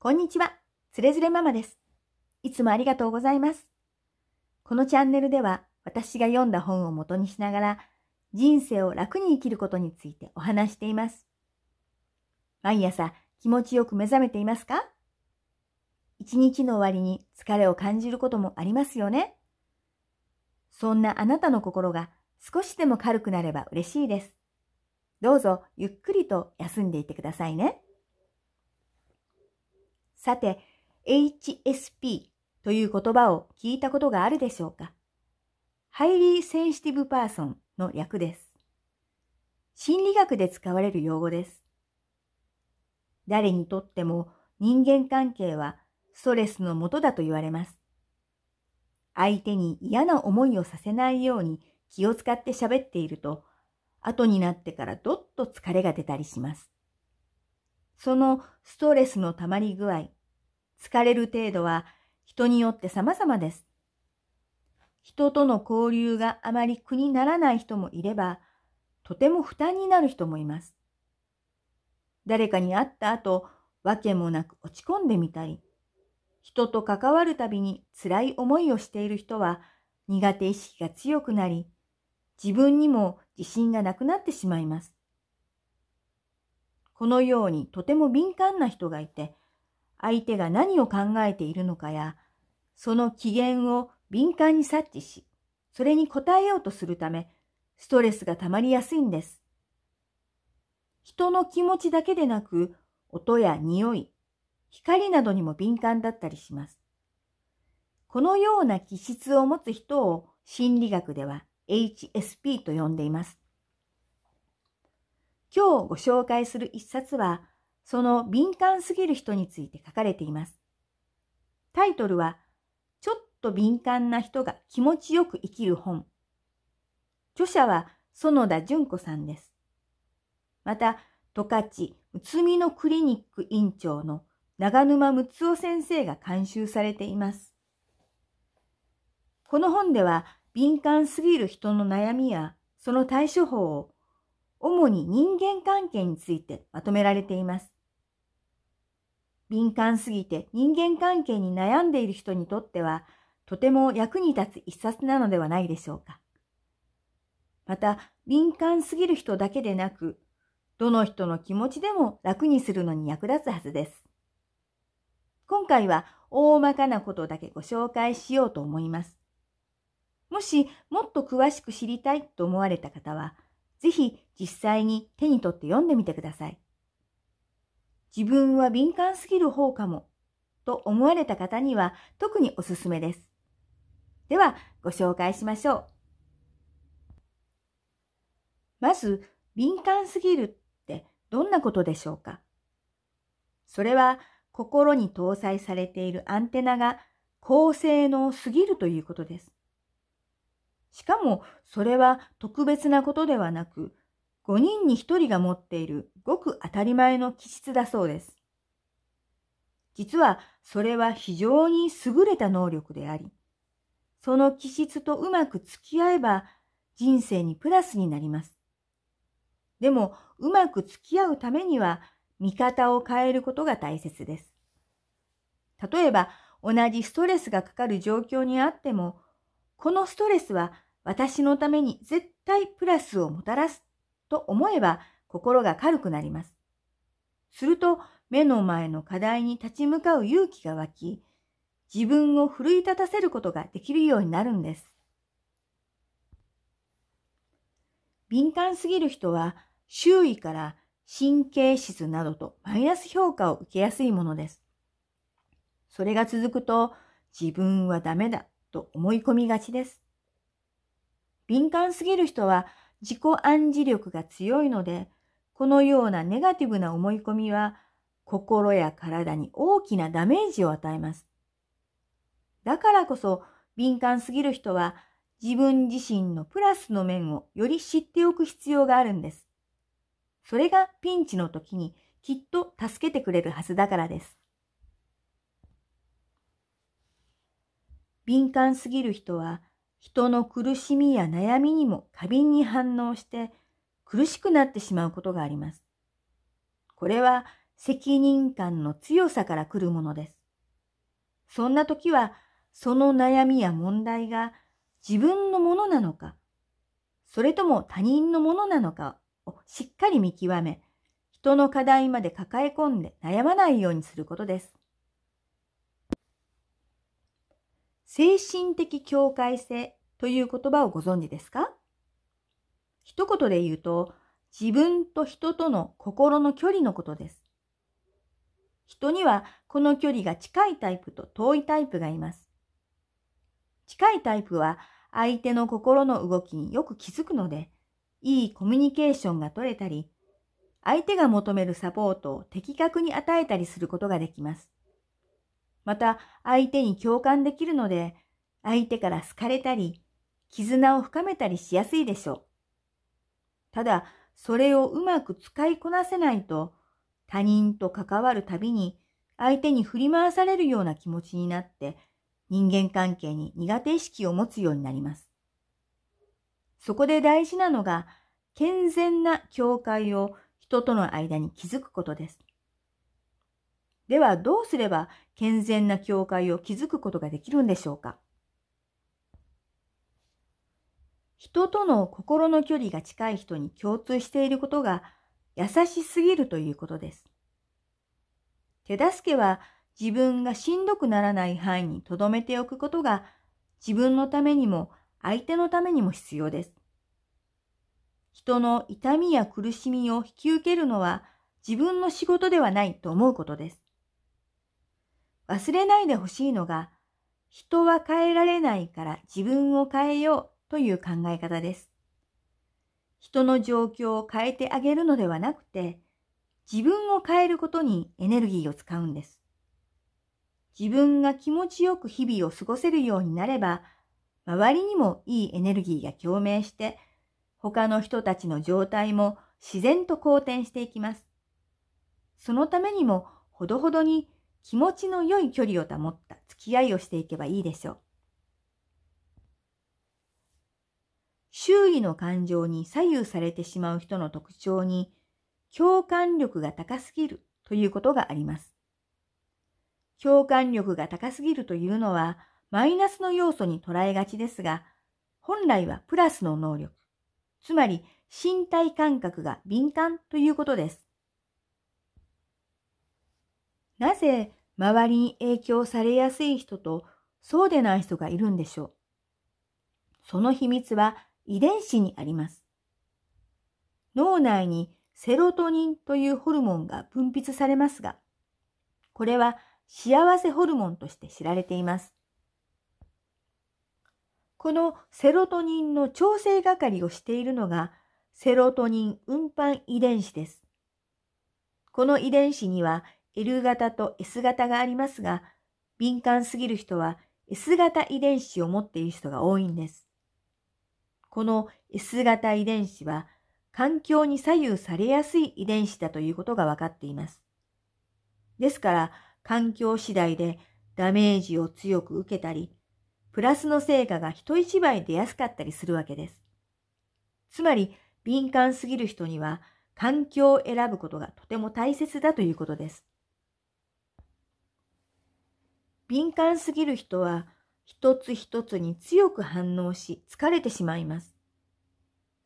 こんにちは。つれづれママです。いつもありがとうございます。このチャンネルでは私が読んだ本を元にしながら人生を楽に生きることについてお話しています。毎朝気持ちよく目覚めていますか一日の終わりに疲れを感じることもありますよね。そんなあなたの心が少しでも軽くなれば嬉しいです。どうぞゆっくりと休んでいてくださいね。さて、HSP という言葉を聞いたことがあるでしょうかハイリーセンシティブパーソンの略です。心理学で使われる用語です。誰にとっても人間関係はストレスのもとだと言われます。相手に嫌な思いをさせないように気を使って喋っていると、後になってからどっと疲れが出たりします。そのストレスの溜まり具合、疲れる程度は人によって様々です。人との交流があまり苦にならない人もいれば、とても負担になる人もいます。誰かに会った後、わけもなく落ち込んでみたり、人と関わるたびに辛い思いをしている人は苦手意識が強くなり、自分にも自信がなくなってしまいます。このようにとても敏感な人がいて、相手が何を考えているのかや、その機嫌を敏感に察知し、それに応えようとするため、ストレスが溜まりやすいんです。人の気持ちだけでなく、音や匂い、光などにも敏感だったりします。このような気質を持つ人を心理学では HSP と呼んでいます。今日ご紹介する一冊は、その敏感すぎる人について書かれています。タイトルは、ちょっと敏感な人が気持ちよく生きる本。著者は園田淳子さんです。また、十勝宇都宮のクリニック院長の長沼睦夫先生が監修されています。この本では、敏感すぎる人の悩みやその対処法を主に人間関係についてまとめられています。敏感すぎて人間関係に悩んでいる人にとっては、とても役に立つ一冊なのではないでしょうか。また、敏感すぎる人だけでなく、どの人の気持ちでも楽にするのに役立つはずです。今回は大まかなことだけご紹介しようと思います。もしもっと詳しく知りたいと思われた方は、ぜひ実際に手に取って読んでみてください。自分は敏感すぎる方かもと思われた方には特におすすめです。ではご紹介しましょう。まず、敏感すぎるってどんなことでしょうかそれは心に搭載されているアンテナが高性能すぎるということです。しかもそれは特別なことではなく5人に1人が持っているごく当たり前の気質だそうです。実はそれは非常に優れた能力であり、その気質とうまく付き合えば人生にプラスになります。でも、うまく付き合うためには、見方を変えることが大切です。例えば、同じストレスがかかる状況にあっても、このストレスは私のために絶対プラスをもたらすと思えば心が軽くなります。すると目の前の課題に立ち向かう勇気が湧き、自分を奮い立たせることができるようになるんです。敏感すぎる人は周囲から神経質などとマイナス評価を受けやすいものです。それが続くと自分はダメだと思い込みがちです。敏感すぎる人は自己暗示力が強いので、このようなネガティブな思い込みは心や体に大きなダメージを与えます。だからこそ敏感すぎる人は自分自身のプラスの面をより知っておく必要があるんです。それがピンチの時にきっと助けてくれるはずだからです。敏感すぎる人は人の苦しみや悩みにも過敏に反応して苦しくなってしまうことがあります。これは責任感の強さから来るものです。そんな時はその悩みや問題が自分のものなのか、それとも他人のものなのかをしっかり見極め、人の課題まで抱え込んで悩まないようにすることです。精神的境界性という言葉をご存知ですか一言で言うと、自分と人との心の距離のことです。人にはこの距離が近いタイプと遠いタイプがいます。近いタイプは相手の心の動きによく気づくので、いいコミュニケーションが取れたり、相手が求めるサポートを的確に与えたりすることができます。また相手に共感できるので、相手から好かれたり、絆を深めたりしやすいでしょう。ただ、それをうまく使いこなせないと、他人と関わるたびに相手に振り回されるような気持ちになって、人間関係に苦手意識を持つようになります。そこで大事なのが、健全な境界を人との間に築くことです。ではどうすれば健全な教会を築くことができるんでしょうか人との心の距離が近い人に共通していることが優しすぎるということです。手助けは自分がしんどくならない範囲に留めておくことが自分のためにも相手のためにも必要です。人の痛みや苦しみを引き受けるのは自分の仕事ではないと思うことです。忘れないでほしいのが、人は変えられないから自分を変えようという考え方です。人の状況を変えてあげるのではなくて、自分を変えることにエネルギーを使うんです。自分が気持ちよく日々を過ごせるようになれば、周りにもいいエネルギーが共鳴して、他の人たちの状態も自然と好転していきます。そのためにも、ほどほどに気持ちの良い距離を保った付き合いをしていけばいいでしょう。周囲の感情に左右されてしまう人の特徴に共感力が高すぎるということがあります。共感力が高すぎるというのはマイナスの要素に捉えがちですが、本来はプラスの能力、つまり身体感覚が敏感ということです。なぜ周りに影響されやすい人とそうでない人がいるんでしょうその秘密は遺伝子にあります。脳内にセロトニンというホルモンが分泌されますが、これは幸せホルモンとして知られています。このセロトニンの調整係をしているのがセロトニン運搬遺伝子です。この遺伝子には L 型と S 型がありますが、敏感すぎる人は S 型遺伝子を持っている人が多いんです。この S 型遺伝子は環境に左右されやすい遺伝子だということが分かっています。ですから環境次第でダメージを強く受けたり、プラスの成果が人一倍出やすかったりするわけです。つまり敏感すぎる人には環境を選ぶことがとても大切だということです。敏感すぎる人は一つ一つに強く反応し疲れてしまいます。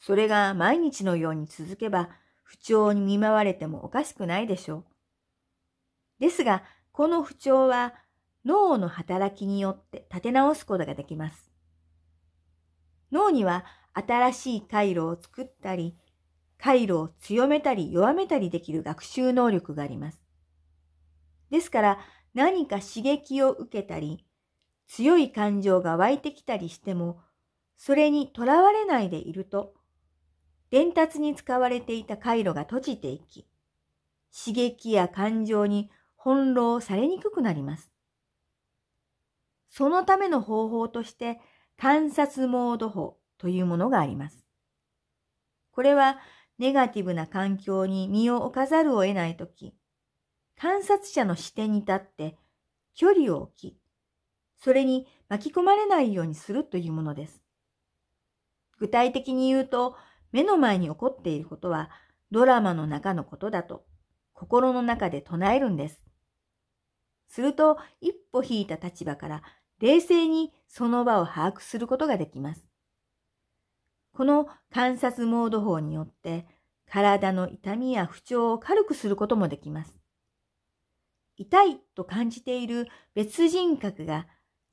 それが毎日のように続けば不調に見舞われてもおかしくないでしょう。ですが、この不調は脳の働きによって立て直すことができます。脳には新しい回路を作ったり、回路を強めたり弱めたりできる学習能力があります。ですから、何か刺激を受けたり、強い感情が湧いてきたりしても、それにとらわれないでいると、伝達に使われていた回路が閉じていき、刺激や感情に翻弄されにくくなります。そのための方法として、観察モード法というものがあります。これは、ネガティブな環境に身を置かざるを得ないとき、観察者の視点に立って距離を置き、それに巻き込まれないようにするというものです。具体的に言うと、目の前に起こっていることはドラマの中のことだと心の中で唱えるんです。すると一歩引いた立場から冷静にその場を把握することができます。この観察モード法によって体の痛みや不調を軽くすることもできます。痛いと感じている別人格が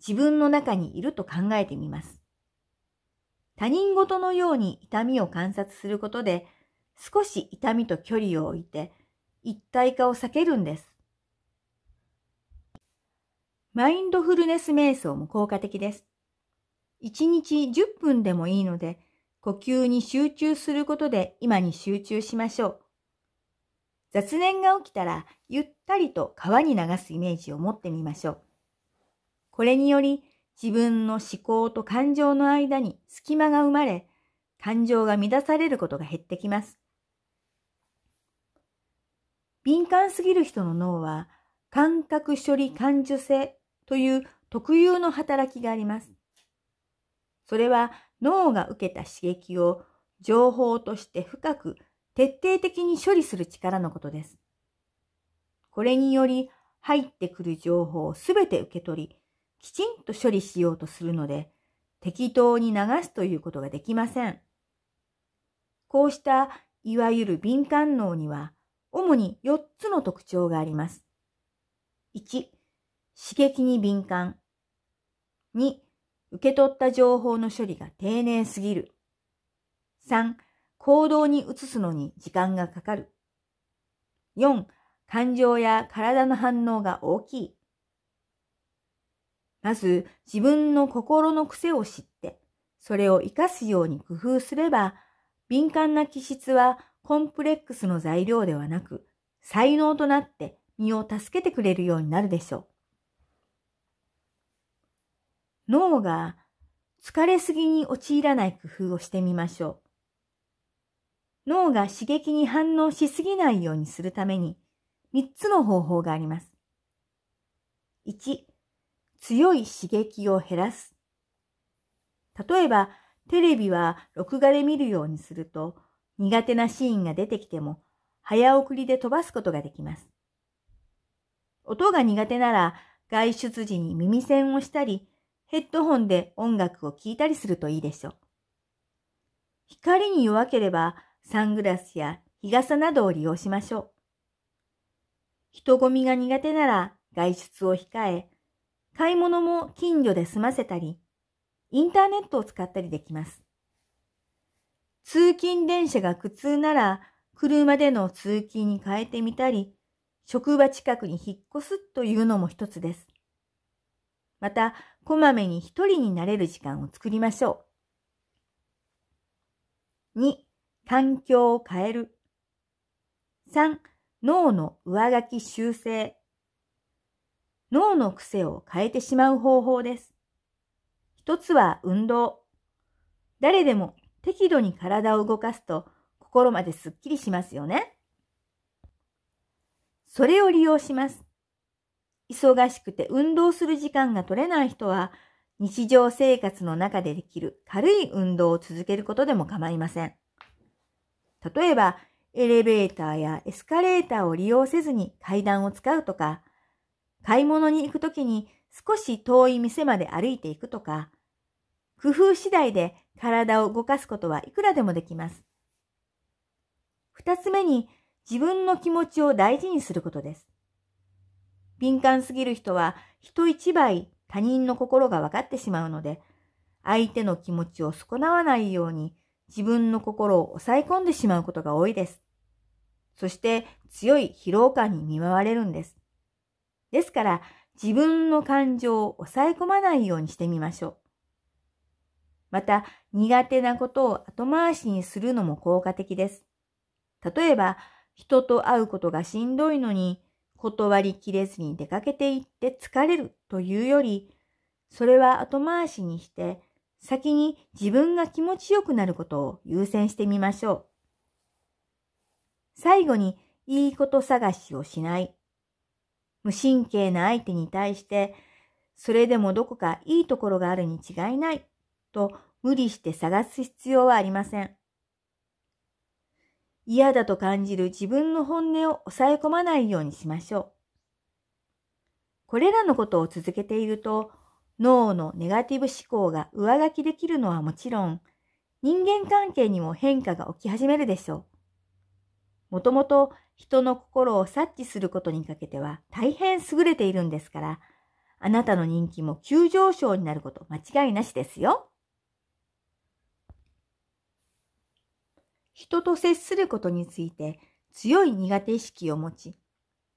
自分の中にいると考えてみます。他人事のように痛みを観察することで少し痛みと距離を置いて一体化を避けるんです。マインドフルネス瞑想も効果的です。1日10分でもいいので呼吸に集中することで今に集中しましょう。雑念が起きたらゆったりと川に流すイメージを持ってみましょう。これにより自分の思考と感情の間に隙間が生まれ、感情が乱されることが減ってきます。敏感すぎる人の脳は感覚処理感受性という特有の働きがあります。それは脳が受けた刺激を情報として深く徹底的に処理する力のことです。これにより入ってくる情報をすべて受け取り、きちんと処理しようとするので、適当に流すということができません。こうしたいわゆる敏感脳には、主に4つの特徴があります。1、刺激に敏感。2、受け取った情報の処理が丁寧すぎる。3、行動に移すのに時間がかかる。4、感情や体の反応が大きい。まず、自分の心の癖を知って、それを活かすように工夫すれば、敏感な気質はコンプレックスの材料ではなく、才能となって身を助けてくれるようになるでしょう。脳が疲れすぎに陥らない工夫をしてみましょう。脳が刺激に反応しすぎないようにするために3つの方法があります。1、強い刺激を減らす。例えば、テレビは録画で見るようにすると苦手なシーンが出てきても早送りで飛ばすことができます。音が苦手なら外出時に耳栓をしたりヘッドホンで音楽を聴いたりするといいでしょう。光に弱ければサングラスや日傘などを利用しましょう。人混みが苦手なら外出を控え、買い物も近所で済ませたり、インターネットを使ったりできます。通勤電車が苦痛なら、車での通勤に変えてみたり、職場近くに引っ越すというのも一つです。また、こまめに一人になれる時間を作りましょう。2. 環境を変える。3、脳の上書き修正。脳の癖を変えてしまう方法です。一つは運動。誰でも適度に体を動かすと心まですっきりしますよね。それを利用します。忙しくて運動する時間が取れない人は日常生活の中でできる軽い運動を続けることでも構いません。例えば、エレベーターやエスカレーターを利用せずに階段を使うとか、買い物に行くときに少し遠い店まで歩いていくとか、工夫次第で体を動かすことはいくらでもできます。二つ目に自分の気持ちを大事にすることです。敏感すぎる人は人一倍他人の心が分かってしまうので、相手の気持ちを損なわないように自分の心を抑え込んでしまうことが多いです。そして強い疲労感に見舞われるんです。ですから自分の感情を抑え込まないようにしてみましょう。また苦手なことを後回しにするのも効果的です。例えば人と会うことがしんどいのに断りきれずに出かけていって疲れるというより、それは後回しにして先に自分が気持ちよくなることを優先してみましょう。最後にいいこと探しをしない。無神経な相手に対して、それでもどこかいいところがあるに違いないと無理して探す必要はありません。嫌だと感じる自分の本音を抑え込まないようにしましょう。これらのことを続けていると、脳のネガティブ思考が上書きできるのはもちろん、人間関係にも変化が起き始めるでしょう。もともと人の心を察知することにかけては大変優れているんですから、あなたの人気も急上昇になること間違いなしですよ。人と接することについて強い苦手意識を持ち、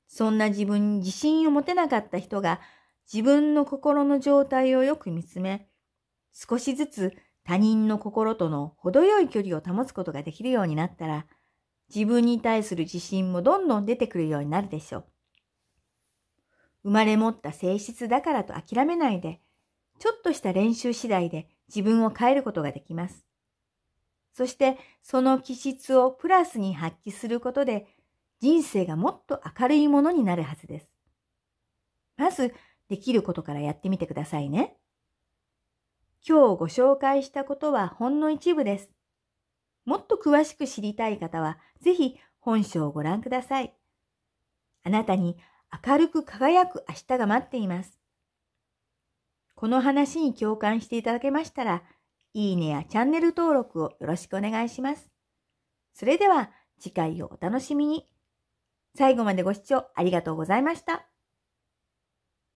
そんな自分に自信を持てなかった人が自分の心の状態をよく見つめ、少しずつ他人の心との程よい距離を保つことができるようになったら、自分に対する自信もどんどん出てくるようになるでしょう。生まれ持った性質だからと諦めないで、ちょっとした練習次第で自分を変えることができます。そしてその気質をプラスに発揮することで人生がもっと明るいものになるはずです。まずできることからやってみてくださいね。今日ご紹介したことはほんの一部です。もっと詳しく知りたい方は、ぜひ本書をご覧ください。あなたに明るく輝く明日が待っています。この話に共感していただけましたら、いいねやチャンネル登録をよろしくお願いします。それでは次回をお楽しみに。最後までご視聴ありがとうございました。